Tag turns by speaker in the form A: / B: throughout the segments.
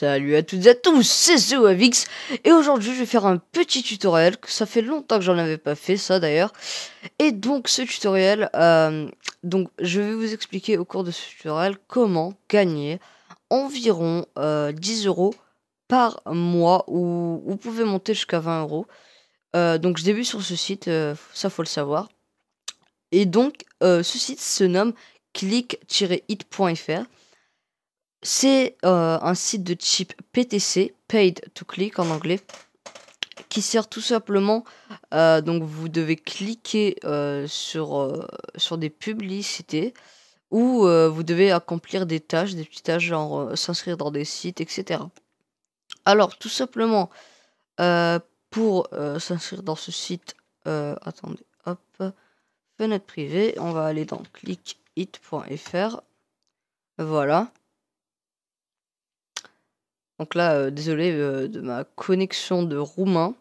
A: Salut à toutes et à tous, c'est Avix et aujourd'hui je vais faire un petit tutoriel, ça fait longtemps que j'en avais pas fait ça d'ailleurs. Et donc ce tutoriel, euh, donc je vais vous expliquer au cours de ce tutoriel comment gagner environ 10 euh, euros par mois ou vous pouvez monter jusqu'à 20 euros. Euh, donc je débute sur ce site, ça faut le savoir. Et donc ce site se nomme click-hit.fr. C'est euh, un site de type PTC, Paid to Click en anglais, qui sert tout simplement, euh, donc vous devez cliquer euh, sur, des publicités ou vous devez accomplir des tâches, des petites tâches genre s'inscrire dans des sites, etc. Alors tout simplement, pour s'inscrire dans ce site, attendez, hop, fenêtre privée, on va aller dans clickit.fr, voilà. Donc là, euh, désolé euh, de ma connexion de roumain.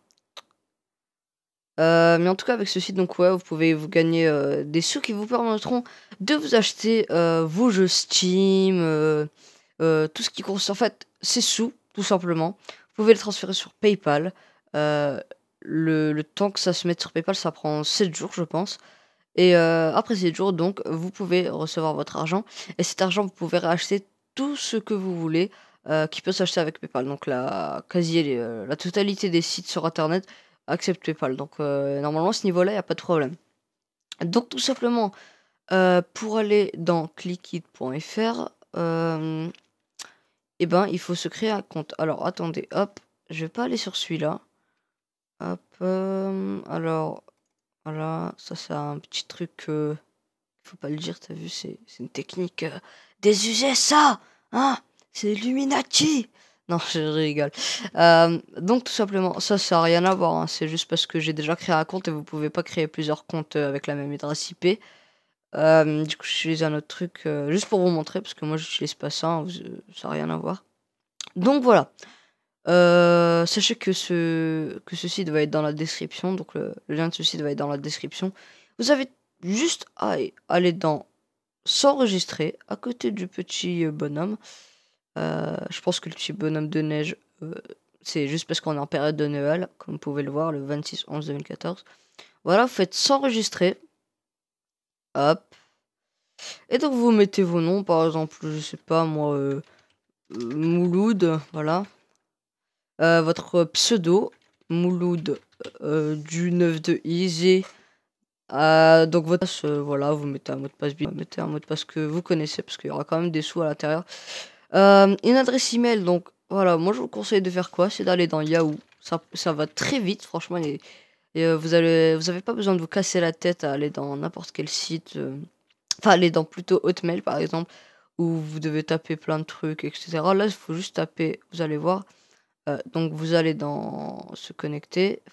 A: Euh, mais en tout cas, avec ce site, donc ouais, vous pouvez vous gagner des sous qui vous permettront de vous acheter vos jeux Steam, tout ce qui concerne en fait ces sous, tout simplement. Vous pouvez les transférer sur PayPal. Le, temps que ça se mette sur PayPal, ça prend 7 jours, je pense. Et après 7 jours, donc, vous pouvez recevoir votre argent. Et cet argent, vous pouvez racheter tout ce que vous voulez. Euh, qui peut s'acheter avec PayPal. Donc la quasi euh, la totalité des sites sur Internet acceptent PayPal. Donc euh, normalement ce niveau-là, il n'y a pas de problème. Donc tout simplement, pour aller dans clickit.fr, Et eh ben, il faut se créer un compte. Alors attendez, hop, je vais pas aller sur celui-là. Hop, alors, voilà, ça c'est un petit truc, euh, faut pas le dire, t'as vu, c'est une technique désuser ça hein c'est Illuminati non, je rigole. Euh, donc tout simplement, ça, ça n'a rien à voir. Hein. C'est juste parce que j'ai déjà créé un compte et vous pouvez pas créer plusieurs comptes euh, avec la même adresse IP. Euh, du coup, j'utilise un autre truc euh, juste pour vous montrer parce que moi, je j'utilise pas ça. Hein, ça n'a rien à voir. Donc voilà. sachez que ce, que site va être dans la description. Donc le, le, lien de ce site va être dans la description. Vous avez juste à aller dans s'enregistrer à côté du petit bonhomme. Euh, je pense que le petit bonhomme de neige, euh, c'est juste parce qu'on est en période de Noël, comme vous pouvez le voir, le 26-11-2014. Voilà, vous faites s'enregistrer. Hop. Et donc vous mettez vos noms, par exemple, je sais pas moi, euh, Mouloud, voilà. votre pseudo, Mouloud du 9 de Easy. donc votre passe, voilà, vous mettez un mot de passe, vous mettez un mot de passe que vous connaissez parce qu'il y aura quand même des sous à l'intérieur. Euh, une adresse email, donc voilà, moi je vous conseille de faire quoi C'est d'aller dans Yahoo. Ça, va très vite, franchement. Et, euh, vous n'avez pas besoin de vous casser la tête à aller dans n'importe quel site. Euh, enfin, aller dans plutôt Hotmail par exemple, où vous devez taper plein de trucs, etc. Là, il faut juste taper, vous allez voir. donc vous allez dans se connecter,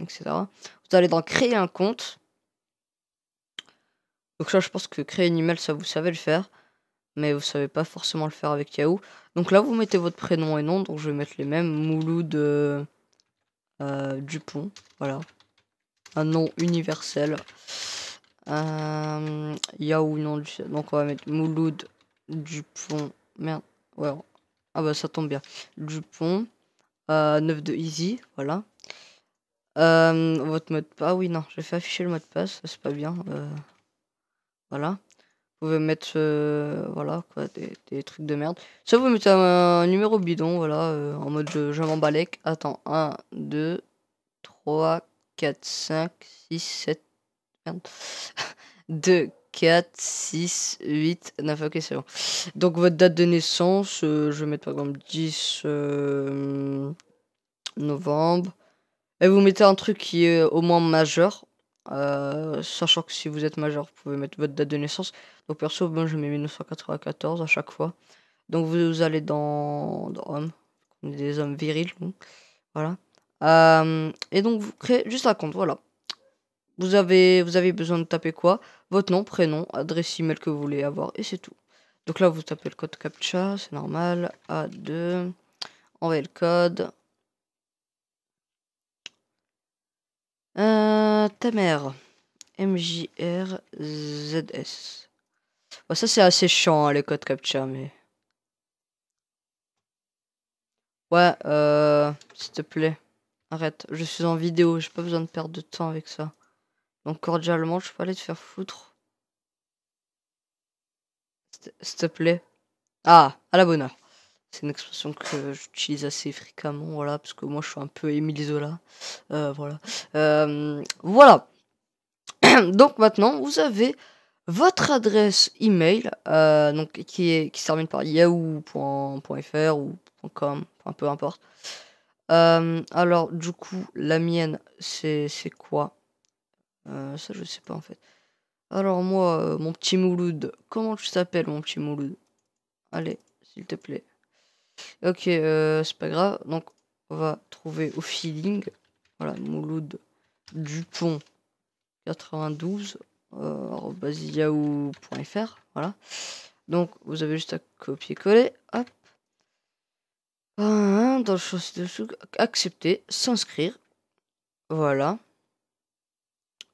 A: etc. Vous allez dans créer un compte. Donc ça, je pense que créer une email, ça vous savez le faire mais vous savez pas forcément le faire avec Yahoo. Donc là, vous mettez votre prénom et nom, donc je vais mettre les mêmes, Mouloud euh, euh, Dupont, voilà. Un nom universel. Euh, Yahoo, non, donc on va mettre Mouloud Dupont, merde, ouais, ah bah ça tombe bien. Dupont, euh, 9 de Easy, voilà. Euh, votre mot de passe, ah oui, non, j'ai fait afficher le mot de passe, c'est pas bien, voilà. Vous pouvez mettre euh, voilà, quoi, des, trucs de merde. Ça vous mettez un, numéro bidon, voilà, euh, en mode euh, je, je Attends, 1, 2, 3, 4, 5, 6, 7, 2, 4, 6, 8, 9, ok c'est bon. Donc votre date de naissance, je vais mettre par exemple 10 novembre. Et vous mettez un truc qui est au moins majeur, euh, sachant que si vous êtes majeur, vous pouvez mettre votre date de naissance. Donc perso, bon, je mets 1994 à chaque fois. Donc vous allez dans, on des hommes virils, voilà. Euh, et donc vous créez juste un compte, voilà. Vous avez, vous avez besoin de taper quoi Votre nom, prénom, adresse email que vous voulez avoir, et c'est tout. Donc là, vous tapez le code CAPTCHA, c'est normal, A2, envoyez le code, Euh, ta mère. MJRZS. Bon, ça, c'est assez chiant, hein, les codes captcha, mais... Ouais, euh, s'il te plaît. Arrête, je suis en vidéo, j'ai pas besoin de perdre de temps avec ça. Donc cordialement, je peux aller te faire foutre. S'il te plaît. Ah, à la bonne heure. C'est une expression que j'utilise assez fréquemment, voilà, parce que moi je suis un peu Émile Zola. Euh, voilà. Euh, voilà. donc maintenant, vous avez votre adresse email, euh, donc, qui, est, qui se termine par yahoo.fr ou .com, peu importe. alors, du coup, la mienne, c'est quoi Ça, je sais pas en fait. Alors, moi, mon petit Mouloud, comment tu t'appelles, mon petit Mouloud Allez, s'il te plaît. Ok, euh, c'est pas grave. Donc, on va trouver au feeling. Voilà, Mouloud Dupont 92 euh, Voilà. Donc, vous avez juste à copier-coller. Hop. Hein, hein, dans le de dessous, accepter, s'inscrire. Voilà.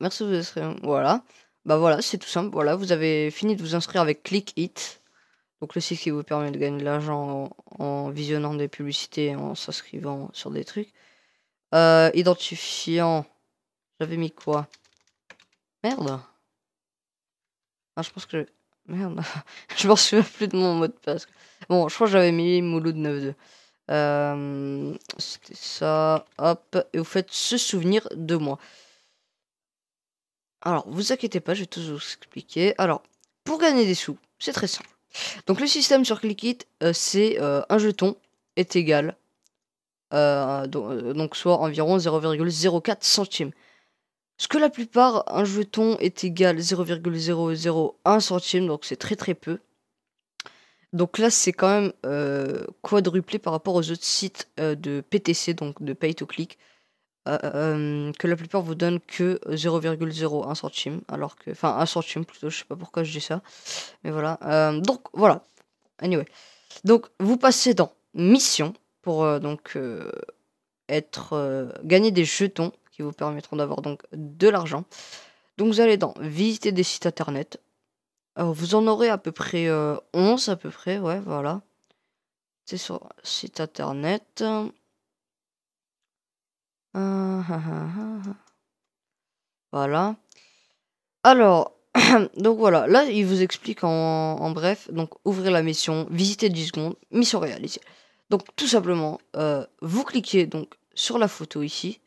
A: Merci de vous inscrire. Voilà. Bah voilà, c'est tout simple. Voilà, vous avez fini de vous inscrire avec click hit. Donc le site qui vous permet de gagner de l'argent en, visionnant des publicités, en s'inscrivant sur des trucs. Euh, identifiant. J'avais mis quoi Merde. Ah, je pense que... Merde. je m'en souviens plus de mon mot de passe. Bon, je crois que j'avais mis Mouloud 92. Euh, C'était ça. Hop. Et vous faites ce souvenir de moi. Alors, vous inquiétez pas, je vais tout vous expliquer. Alors, pour gagner des sous, c'est très simple. Donc le système sur ClickIt, euh, c'est euh, un jeton est égal, euh, donc, soit environ 0,04 centimes. Ce que la plupart, un jeton est égal 0,001 centime, donc c'est très très peu. Donc là, c'est quand même quadruplé par rapport aux autres sites de PTC, donc de Pay to Click. Euh, euh, que la plupart vous donnent que 0,01 centime, alors que, enfin 1 centime plutôt, je sais pas pourquoi je dis ça, mais voilà. Euh, donc voilà, anyway. Donc vous passez dans mission pour donc être gagner des jetons qui vous permettront d'avoir donc de l'argent. Donc vous allez dans visiter des sites internet. vous en aurez à peu près 11 à peu près, ouais voilà. C'est sur site internet. Voilà. Alors, donc voilà, là il vous explique en, bref, donc ouvrir la mission, visiter 10 secondes, mission réalisée. Donc tout simplement, euh, vous cliquez donc sur la photo ici.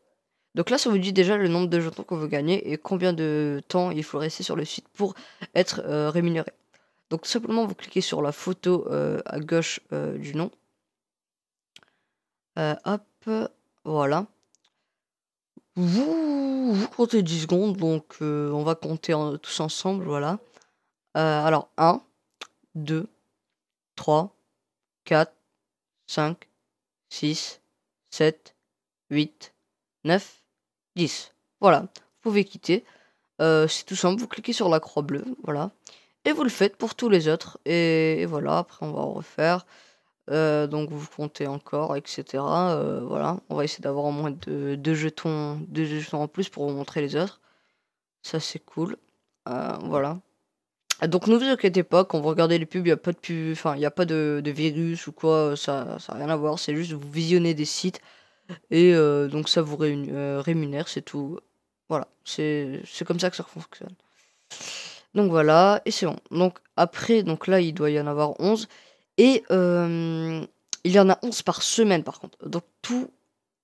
A: Donc là ça vous dit déjà le nombre de jetons que vous gagnez et combien de temps il faut rester sur le site pour être euh, rémunéré. Donc tout simplement vous cliquez sur la photo euh, à gauche du nom. hop, voilà. Vous, comptez 10 secondes, donc euh, on va compter tous ensemble, voilà. Euh, alors, 1, 2, 3, 4, 5, 6, 7, 8, 9, 10. Voilà, vous pouvez quitter. Euh, c'est tout simple, vous cliquez sur la croix bleue, voilà. Et vous le faites pour tous les autres. Et, et voilà, après on va en refaire. Euh, donc vous comptez encore, etc. Euh, voilà, on va essayer d'avoir au moins deux, jetons, deux jetons en plus pour vous montrer les autres. Ça c'est cool. Euh, voilà. Donc ne vous inquiétez pas, quand vous regardez les pubs, il n'y a pas de pub, il n'y a pas de, virus ou quoi, ça n'a rien à voir, c'est juste vous visionnez des sites et donc ça vous rémunère, c'est tout. Voilà, c'est comme ça que ça fonctionne. Donc voilà, et c'est bon. Donc après, donc là il doit y en avoir 11. Et euh, il y en a 11 par semaine par contre. Donc tout,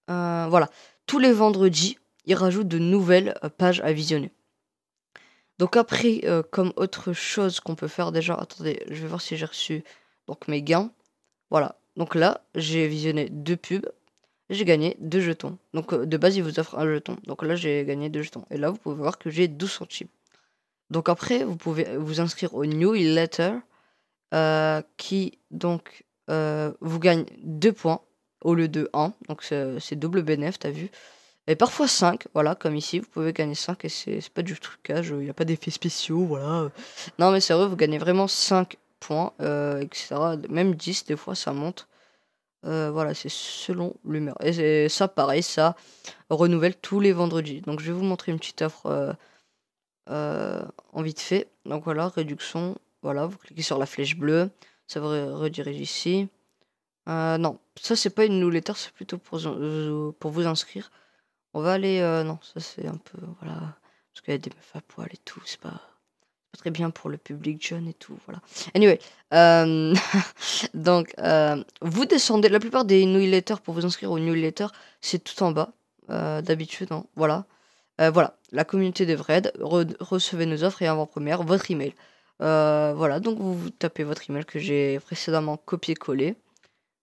A: euh, voilà, tous les vendredis, il rajoute de nouvelles euh, pages à visionner. Donc après, comme autre chose qu'on peut faire déjà, attendez, je vais voir si j'ai reçu donc mes gains. Voilà, donc là, j'ai visionné deux pubs, j'ai gagné deux jetons. Donc de base, il vous offre un jeton. Donc là, j'ai gagné deux jetons. Et là, vous pouvez voir que j'ai 12 centimes. Donc après, vous pouvez vous inscrire au New Letter. Euh, qui donc euh, vous gagne 2 points au lieu de 1. Donc c'est double bénéf, t'as vu. Et parfois 5, voilà, comme ici, vous pouvez gagner 5 et c'est pas du trucage, il n'y a pas d'effet spéciaux, voilà. Non mais sérieux, vous gagnez vraiment 5 points, euh, etc. Même 10, des fois ça monte. voilà, c'est selon l'humeur. Et ça, pareil, ça renouvelle tous les vendredis. Donc je vais vous montrer une petite offre en vite fait. Donc voilà, réduction voilà, vous cliquez sur la flèche bleue, ça vous redirige ici. Euh, non, ça c'est pas une newsletter, c'est plutôt pour, pour vous inscrire. On va aller... Euh, non, ça c'est un peu... Voilà, parce qu'il y a des meufs à poil et tout, c'est pas très bien pour le public jeune et tout, voilà. Anyway, euh, donc vous descendez, la plupart des newsletters pour vous inscrire aux newsletters, c'est tout en bas, d'habitude, non hein, voilà. voilà, la communauté de re recevez nos offres et avant-première, votre email. Euh, voilà, donc vous, tapez votre email que j'ai précédemment copié-collé.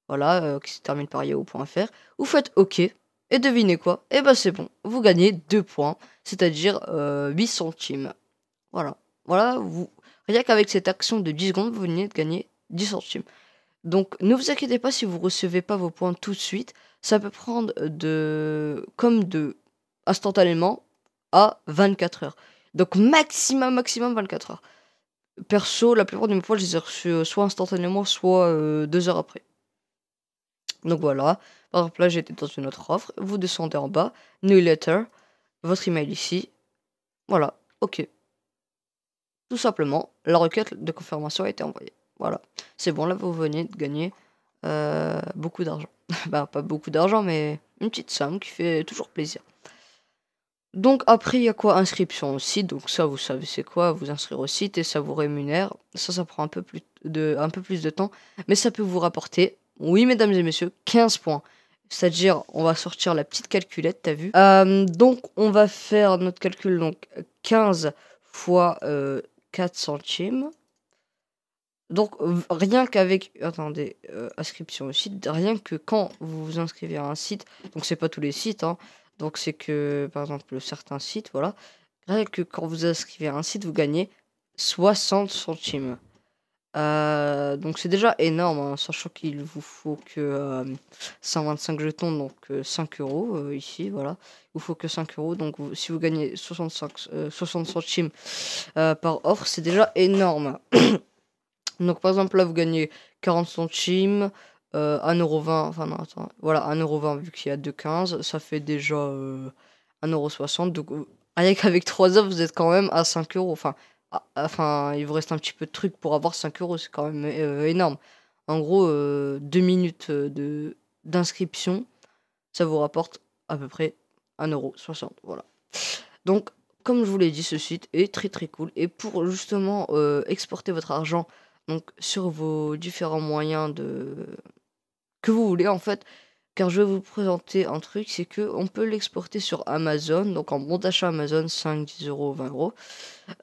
A: Voilà, euh, qui se termine par yahoo.fr. Vous faites OK. Et devinez quoi et eh ben c'est bon, vous gagnez 2 points, c'est-à-dire 8 euh, centimes. Voilà. Voilà, vous... rien qu'avec cette action de 10 secondes, vous venez de gagner 10 centimes. Donc ne vous inquiétez pas si vous recevez pas vos points tout de suite. Ça peut prendre de. comme de. instantanément à 24 heures. Donc maximum, maximum 24 heures. Perso, la plupart du mes je les ai reçus euh, soit instantanément, soit euh, deux heures après. Donc voilà. Par exemple, là, j'étais dans une autre offre. Vous descendez en bas, New Letter, votre email ici. Voilà, OK. Tout simplement, la requête de confirmation a été envoyée. Voilà, c'est bon, là, vous venez de gagner euh, beaucoup d'argent. ben pas beaucoup d'argent, mais une petite somme qui fait toujours plaisir. Donc après, il y a quoi Inscription au site. Donc ça, vous savez c'est quoi Vous inscrire au site et ça vous rémunère. Ça, ça prend un peu plus de, un peu plus de temps. Mais ça peut vous rapporter, oui mesdames et messieurs, 15 points. C'est-à-dire, on va sortir la petite calculette, t'as vu euh, Donc on va faire notre calcul, donc 15 fois 4 euh, centimes. Donc rien qu'avec attendez euh, inscription au site, rien que quand vous vous inscrivez à un site, donc c'est pas tous les sites, hein, donc c'est que, par exemple, certains sites, voilà, que quand vous inscrivez à un site, vous gagnez 60 centimes. Euh, donc c'est déjà énorme, hein, sachant qu'il vous faut que 125 euh, jetons, donc 5 euh, euros ici, voilà. Il vous faut que 5 euros, donc si vous gagnez 65, 60 centimes par offre, c'est déjà énorme. donc par exemple là, vous gagnez 40 centimes, 1,20€, euh, enfin non, attends, voilà, 1,20€ vu qu'il y a 2,15€ ça fait déjà 1,60€. Euh, donc, euh, avec, 3 heures vous êtes quand même à 5€. Enfin, ah, enfin, il vous reste un petit peu de trucs pour avoir 5€, c'est quand même énorme. En gros, 2 minutes de, d'inscription, ça vous rapporte à peu près 1,60€. Voilà. Donc, comme je vous l'ai dit, ce site est très très cool. Et pour justement exporter votre argent donc sur vos différents moyens de, vous voulez en fait. Car je vais vous présenter un truc, c'est que on peut l'exporter sur Amazon, donc en bon d'achat Amazon, 5, 10 euros, 20 euros.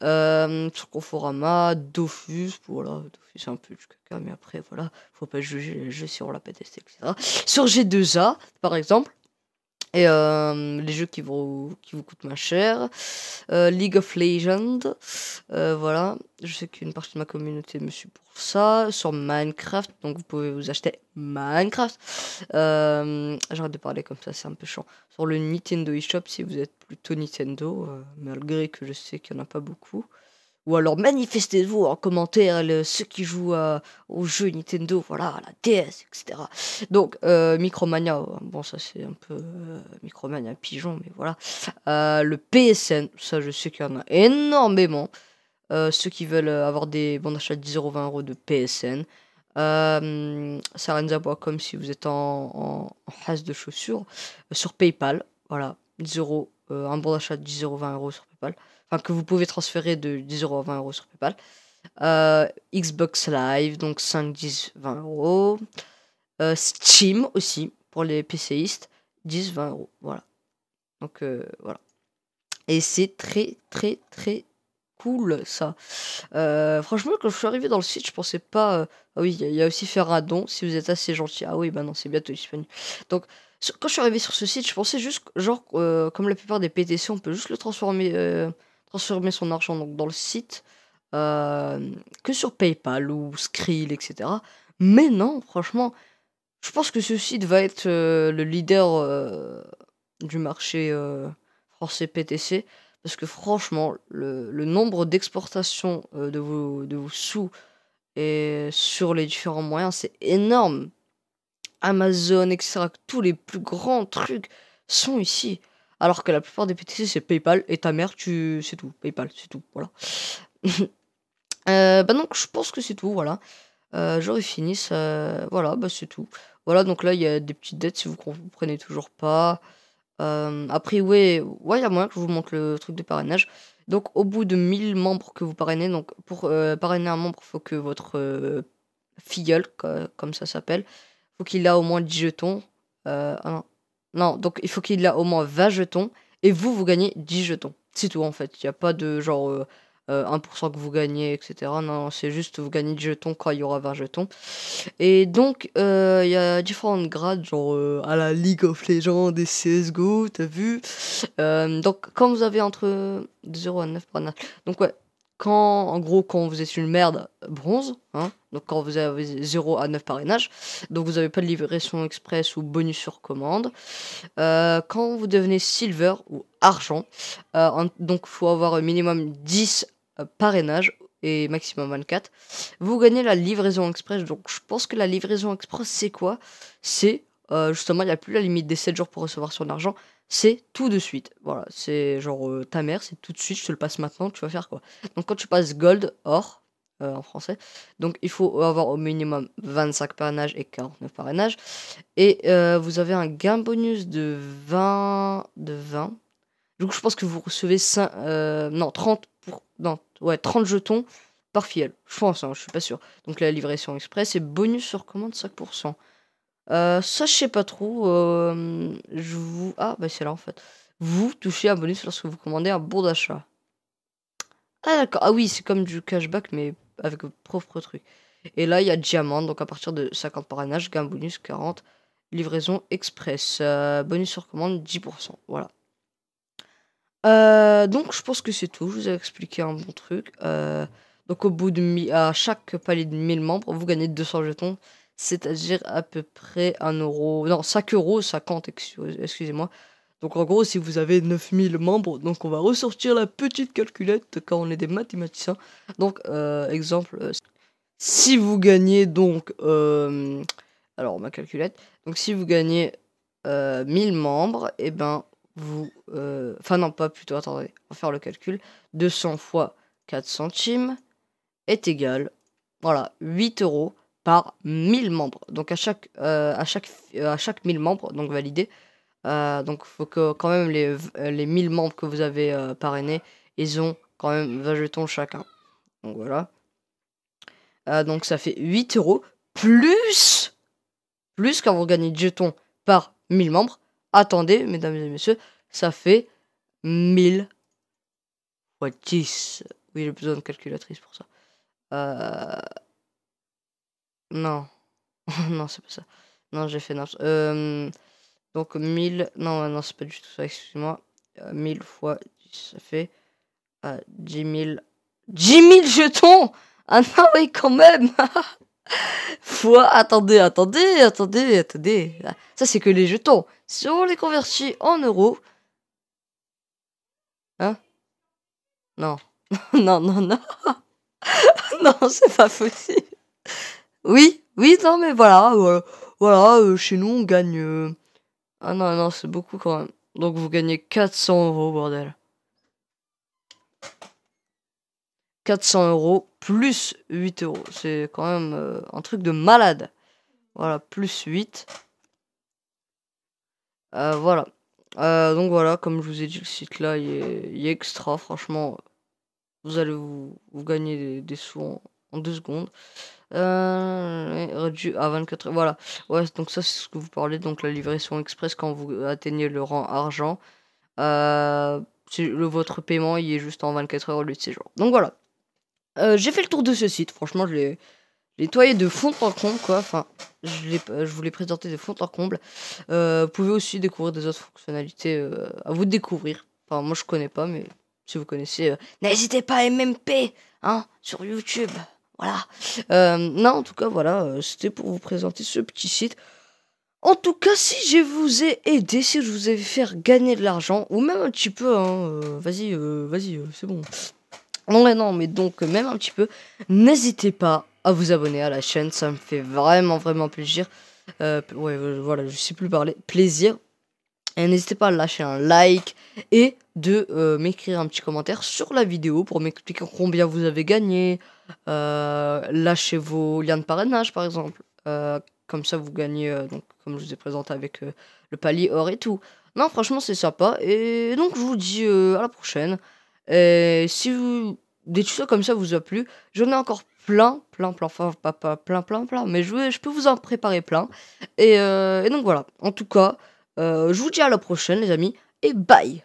A: Euh, sur Conforama, Dofus, voilà, Dofus c'est un peu du caca, mais après voilà, faut pas juger les jeux si l'a pas testé, etc. Sur G2A, par exemple, et euh, les jeux qui vous, qui vous coûtent moins cher. Euh, League of Legends. Euh, voilà. Je sais qu'une partie de ma communauté me suit pour ça. Sur Minecraft. Donc vous pouvez vous acheter Minecraft. J'arrête de parler comme ça, c'est un peu chiant. Sur le Nintendo eShop, si vous êtes plutôt Nintendo, malgré que je sais qu'il n'y en a pas beaucoup ou alors manifestez-vous en commentaire ceux qui jouent euh, au aux jeux Nintendo, voilà, la DS, etc. Donc, euh, Micromania, euh, bon, ça c'est un peu Micromania pigeon, mais voilà. le PSN, ça je sais qu'il y en a énormément. ceux qui veulent avoir des bons d'achat de 10 euros, 20 euros de PSN. comme si vous êtes en, en, de chaussures. sur PayPal, voilà, 10 un bon d'achat de 10 euros, 20 euros sur PayPal que vous pouvez transférer de 10 euros à 20 euros sur PayPal. Euh, Xbox Live, donc 5, 10, 20 euros. Euh, Steam aussi, pour les PCistes, 10, 20 euros. Voilà. Donc euh, voilà. Et c'est très, très, très cool ça. franchement, quand je suis arrivé dans le site, je pensais pas. Ah oui, il y, a aussi faire un si vous êtes assez gentil. Ah oui, bah non, c'est bientôt disponible. Donc, quand je suis arrivé sur ce site, je pensais juste, genre, comme la plupart des PTC, on peut juste le transformer transformer son argent donc, dans le site euh, que sur PayPal ou Skrill, etc. Mais non, franchement, je pense que ce site va être euh, le leader euh, du marché français PTC. Parce que franchement, le, le nombre d'exportations de, vos, de vos sous et sur les différents moyens, c'est énorme. Amazon, etc. Tous les plus grands trucs sont ici. Alors que la plupart des PTC, c'est PayPal et ta mère, tu... c'est tout. PayPal, c'est tout. Voilà. Euh, bah donc, je pense que c'est tout. Voilà. Euh, j'aurais fini. Voilà, bah, c'est tout. Voilà, donc là, il y a des petites dettes si vous comprenez toujours pas. Euh, après, ouais, ouais, il y a moyen que je vous montre le truc de parrainage. Donc, au bout de 1000 membres que vous parrainez, donc pour parrainer un membre, il faut que votre filleul, comme ça s'appelle, faut qu'il a au moins 10 jetons. ah non, non, donc il faut qu'il y a au moins 20 jetons et vous, vous gagnez 10 jetons. C'est tout en fait. Il n'y a pas de genre 1% euh, euh, que vous gagnez, etc. Non, c'est juste vous gagnez 10 jetons quand il y aura 20 jetons. Et donc, euh, il y a différents grades, genre à la League of Legends et CSGO, t'as vu Donc, quand vous avez entre 0 à 9, donc ouais, en gros, quand vous êtes une merde bronze, hein. donc quand vous avez 0 à 9 parrainages, donc vous n'avez pas de livraison express ou bonus sur commande. Euh, quand vous devenez silver ou argent, euh, donc il faut avoir un minimum 10 euh, parrainages et maximum 24, vous gagnez la livraison express. Donc je pense que la livraison express, c'est quoi C'est euh, justement, il n'y a plus la limite des 7 jours pour recevoir son argent. C'est tout de suite. Voilà, c'est genre euh, ta mère, c'est tout de suite, je te le passe maintenant, tu vas faire quoi. Donc quand tu passes gold, or, euh, en français, donc il faut avoir au minimum 25 parrainages et 49 parrainages. Et vous avez un gain bonus de 20. De 20. Du coup, je pense que vous recevez 5, non, 30 pour, non, ouais, 30 jetons par fiel Je pense, hein, je suis pas sûr. Donc la livraison express et bonus sur commande 5%. Euh, ça, je sais pas trop. Euh, je vous. Ah, bah c'est là en fait. Vous touchez un bonus lorsque vous commandez un bon d'achat. Ah, d'accord. Ah oui, c'est comme du cashback, mais avec votre propre truc. Et là, il y a diamant. Donc, à partir de 50 gagne un bonus 40. Livraison express. Euh, bonus sur commande 10%. Voilà. Euh, donc, je pense que c'est tout. Je vous ai expliqué un bon truc. donc, au bout de à chaque palier de 1000 membres, vous gagnez 200 jetons c'est-à-dire à peu près 1 euro, non, 5 euros 50, excusez-moi. Donc en gros, si vous avez 9000 membres, donc on va ressortir la petite calculette quand on est des mathématiciens. Donc, euh, exemple, euh, si vous gagnez donc, euh, alors ma calculette, donc si vous gagnez 1000 membres, et eh ben vous, enfin non, pas plutôt, attendez, on va faire le calcul, 200 fois 4 centimes est égal, voilà, 8 euros par 1000 membres. Donc à chaque, euh, à chaque, euh, à chaque 1000 membres, donc validé. Euh, donc il faut que quand même les, les 1000 membres que vous avez parrainés, ils ont quand même 20 jetons chacun. Donc voilà. donc ça fait 8 euros plus, plus quand vous gagnez de jetons par 1000 membres. Attendez, mesdames et messieurs, ça fait 1000 fois 10. Oui, j'ai besoin de calculatrice pour ça. Euh, non. non, c'est pas ça. Non, j'ai fait non. Euh, donc 1000. Non, non, c'est pas du tout ça, excuse-moi. 1000 euh, fois 10, ça fait 10 000. 10 000 jetons Ah non, oui, quand même Fois. Attendez, attendez, attendez, attendez. Ça, c'est que les jetons. Si on les convertit en euros. Hein Non. non, non, non. non, c'est pas possible. Oui, oui, non, mais voilà, euh, voilà, euh, chez nous, on gagne... Euh, ah non, non, c'est beaucoup quand même. Donc vous gagnez 400 euros, bordel. 400 euros plus 8 euros. C'est quand même un truc de malade. Voilà, plus 8. voilà. donc voilà, comme je vous ai dit, le site là, il est, extra. Franchement, vous allez vous, gagner des, sous en deux secondes. Euh, réduit euh, à 24. Voilà. Ouais, donc ça, c'est ce que vous parlez. Donc la livraison express quand vous atteignez le rang argent. Euh, le, votre paiement, il est juste en 24 heures au lieu de séjour. jours. Donc voilà. Euh, j'ai fait le tour de ce site. Franchement, je l'ai nettoyé de fond en comble, quoi. Enfin, je, je vous l'ai présenté de fond en comble. vous pouvez aussi découvrir des autres fonctionnalités à vous découvrir. Enfin, moi, je connais pas, mais si vous connaissez, n'hésitez pas à MMP hein, sur YouTube. Voilà. Euh, non, en tout cas, voilà, euh, c'était pour vous présenter ce petit site. En tout cas, si je vous ai aidé, si je vous ai fait gagner de l'argent, ou même un petit peu, hein, euh, vas-y, vas-y, c'est bon. Non, mais non, mais donc, même un petit peu, n'hésitez pas à vous abonner à la chaîne, ça me fait vraiment, vraiment plaisir. ouais, voilà, je sais plus parler. Plaisir, et N'hésitez pas à lâcher un like et de euh, m'écrire un petit commentaire sur la vidéo pour m'expliquer combien vous avez gagné. Euh, lâchez vos liens de parrainage par exemple. Euh, comme ça vous gagnez, donc, comme je vous ai présenté avec le palier or et tout. Non franchement c'est sympa. Et donc je vous dis à la prochaine. Et si des tutos comme ça vous a plu, j'en ai encore plein, plein, plein, enfin pas, plein, plein, plein, mais je, je peux vous en préparer plein. et donc voilà, en tout cas... Euh, je vous dis à la prochaine, les amis, et bye